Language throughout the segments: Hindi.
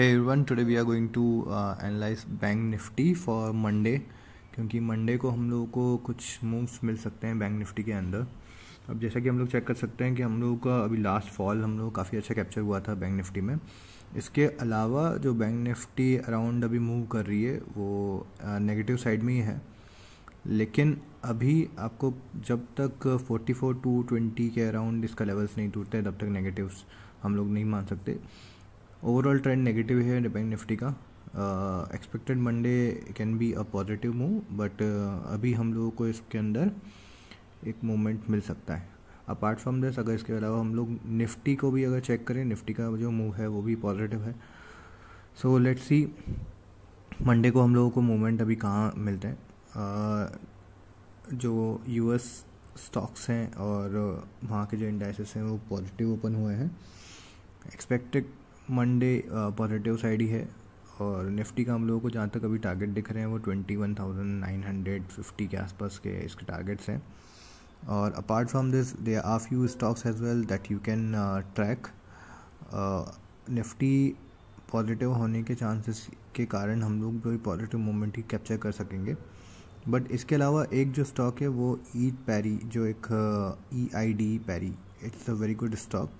Hey everyone, today we are going to uh, analyze Bank Nifty for Monday क्योंकि मंडे को हम लोगों को कुछ मूव्स मिल सकते हैं बैंक निफ्टी के अंदर अब जैसा कि हम लोग चेक कर सकते हैं कि हम लोगों का अभी लास्ट फॉल हम लोग काफ़ी अच्छा कैप्चर हुआ था बैंक निफ्टी में इसके अलावा जो बैंक निफ्टी अराउंड अभी मूव कर रही है वो नेगेटिव uh, साइड में ही है लेकिन अभी आपको जब तक 44 टू 20 के अराउंड इसका लेवल्स नहीं टूटते तब तक नेगेटिव्स हम लोग नहीं मान सकते ओवरऑल ट्रेंड नेगेटिव है बैंक निफ्टी का expected Monday can be a positive move but अभी हम लोगों को इसके अंदर एक मूवमेंट मिल सकता है अपार्ट फ्रॉम दिस अगर इसके अलावा हम लोग निफ्टी को भी अगर चेक करें निफ्टी का जो मूव है वो भी पॉजिटिव है सो लेट्स सी मंडे को हम लोगों को मूवमेंट अभी कहाँ मिलते हैं uh, जो यूएस स्टॉक्स हैं और uh, वहाँ के जो इंडाइसेस हैं वो पॉजिटिव ओपन हुए हैं एक्सपेक्टेड मंडे पॉजिटिव साइड ही है और निफ्टी का हम लोगों को जहाँ तक अभी टारगेट दिख रहे हैं वो twenty one thousand nine hundred fifty के आसपास के इसके टारगेट्स हैं और apart from this there are few stocks as well that you can track Nifty positive होने के चांसेस के कारण हम लोग जो पॉजिटिव मोमेंट ही कैप्चर कर सकेंगे बट इसके अलावा एक जो स्टॉक है वो ई पैरी जो एक E I D Parry it's a very good stock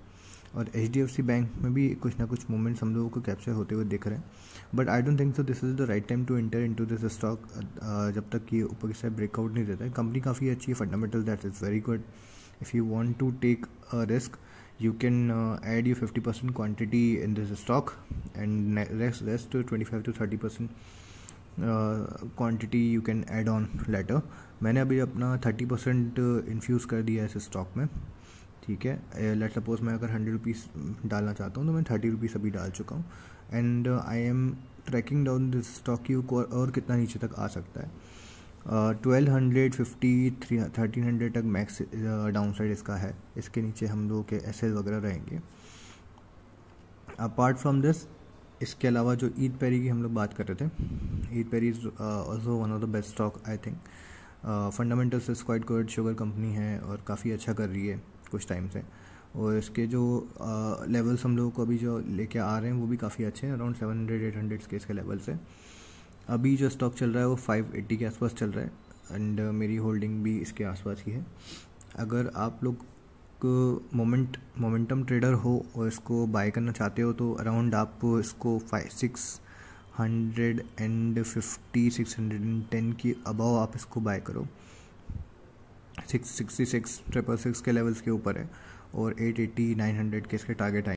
और H D F C bank में भी कुछ ना कुछ मूवमेंट्स हम लोगों को कैप्चर होते हुए दिख रहे हैं but I don't think so this is the right time to enter to this stock जब तक ये ऊपर की साइड ब्रेकआउट नहीं देता है कंपनी काफ़ी अच्छी है fundamental that is very good if you want to take a risk can add you fifty percent quantity in this stock and rest rest twenty five to thirty percent quantity you can add on later मैंने अभी अपना थर्टी परसेंट इन्फ्यूज़ कर दिया है इस स्टॉक में ठीक है लेट uh, सपोज मैं अगर हंड्रेड रुपीज़ um, डालना चाहता हूँ तो मैं थर्टी रुपीज़ अभी डाल चुका हूँ and I am tracking down this stock की और कितना नीचे तक आ सकता है twelve hundred fifty three thirteen hundred तक मैक्स डाउन साइड इसका है इसके नीचे हम लोग के एस वगैरह रहेंगे अपार्ट फ्रॉम दिस इसके अलावा जो ईद पेरी की हम लोग बात कर रहे थे EID Parry is also one of the best stock I think fundamentals is quite good sugar company है और काफ़ी अच्छा कर रही है कुछ टाइम से और इसके जो लेवल्स हम लोग को अभी जो लेके आ रहे हैं वो भी काफ़ी अच्छे हैं around seven hundred eight hundred के इसके लेवल्स हैं अभी जो स्टॉक चल रहा है वो फाइव एट्टी के आसपास चल रहा है एंड मेरी होल्डिंग भी इसके आसपास ही है अगर आप लोग मोमेंट मोमेंटम ट्रेडर हो और इसको बाय करना चाहते हो तो अराउंड आप इसको five six hundred and fifty six hundred and ten की अबव आप इसको बाय करो six sixty six triple six के लेवल्स के ऊपर है और एट एट्टी नाइन हंड्रेड के इसके टारगेट आए